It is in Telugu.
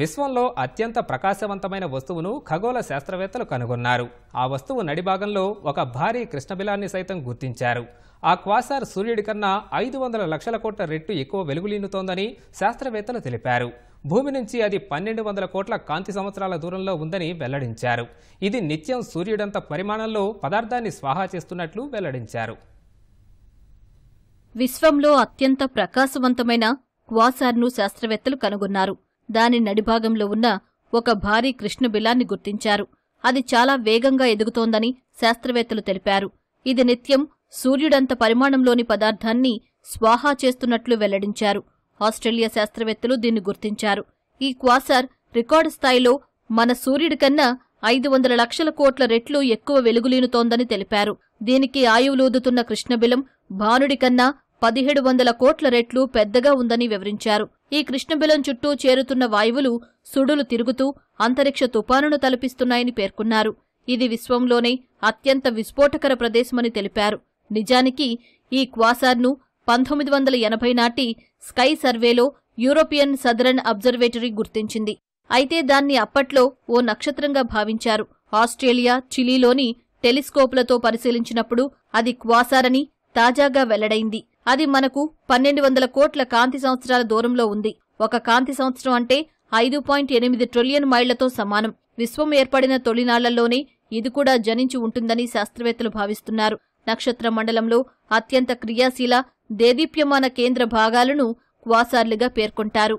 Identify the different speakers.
Speaker 1: విశ్వంలో అత్యంత ప్రకాశవంతమైన వస్తువును ఖగోళ శాస్త్రవేత్తలు కనుగొన్నారు ఆ వస్తువు నడిభాగంలో ఒక భారీ కృష్ణబిలాన్ని సైతం గుర్తించారు ఆ క్వాసార్ సూర్యుడి కన్నా ఐదు వందల లక్షల కోట్ల రెట్టు ఎక్కువ వెలుగులీనుతోందని శాస్త్రవేత్తలు తెలిపారు భూమి నుంచి అది పన్నెండు వందల కోట్ల కాంతి సంవత్సరాల దూరంలో ఉందని వెల్లడించారు ఇది నిత్యం సూర్యుడంత పరిమాణంలో పదార్థాన్ని స్వాహా చేస్తున్నట్లు వెల్లడించారు
Speaker 2: విశ్వంలో అత్యంత ప్రకాశవంతమైన క్వాసార్ను శాస్త్రవేత్తలు కనుగొన్నారు దాని నడిభాగంలో ఉన్న ఒక భారీ కృష్ణబిలాన్ని గుర్తించారు అది చాలా వేగంగా ఎదుగుతోందని శాస్త్రవేత్తలు తెలిపారు ఇది నిత్యం సూర్యుడంత పరిమాణంలోని పదార్థాన్ని స్వాహా చేస్తున్నట్లు వెల్లడించారు ఆస్ట్రేలియా శాస్త్రవేత్తలు దీన్ని గుర్తించారు ఈ క్వాసార్ రికార్డు స్థాయిలో మన సూర్యుడి కన్నా ఐదు వందల లక్షల కోట్ల రెట్లు ఎక్కువ వెలుగులీనుతోందని తెలిపారు దీనికి ఆయువులూదుతున్న కృష్ణబిలం భానుడి కన్నా పదిహేడు వందల కోట్ల రెట్లు పెద్దగా ఉందని వివరించారు ఈ కృష్ణబిలం చుట్టూ చేరుతున్న వాయువులు సుడులు తిరుగుతూ అంతరిక్ష తుపానును తలపిస్తున్నాయని పేర్కొన్నారు ఇది విశ్వంలోనే అత్యంత విస్ఫోటకర ప్రదేశమని తెలిపారు నిజానికి ఈ క్వాసార్ను పంతొమ్మిది వందల ఎనభై నాటి స్కై సర్వేలో యూరోపియన్ సదరన్ అబ్జర్వేటరీ గుర్తించింది అయితే దాన్ని అప్పట్లో ఓ నక్షత్రంగా భావించారు ఆస్ట్రేలియా చిలీలోని టెలిస్కోపులతో పరిశీలించినప్పుడు అది క్వాసారని తాజాగా వెల్లడైంది అది మనకు పన్నెండు వందల కోట్ల కాంతి సంవత్సరాల దూరంలో ఉంది ఒక కాంతి సంవత్సరం అంటే ఐదు పాయింట్ ఎనిమిది ట్రిలియన్ మైళ్లతో సమానం విశ్వం ఏర్పడిన తొలినాళ్లలోనే ఇది కూడా జనించి ఉంటుందని శాస్త్రవేత్తలు భావిస్తున్నారు నక్షత్ర మండలంలో అత్యంత క్రియాశీల దేదీప్యమాన కేంద్ర భాగాలను క్వాసార్లుగా పేర్కొంటారు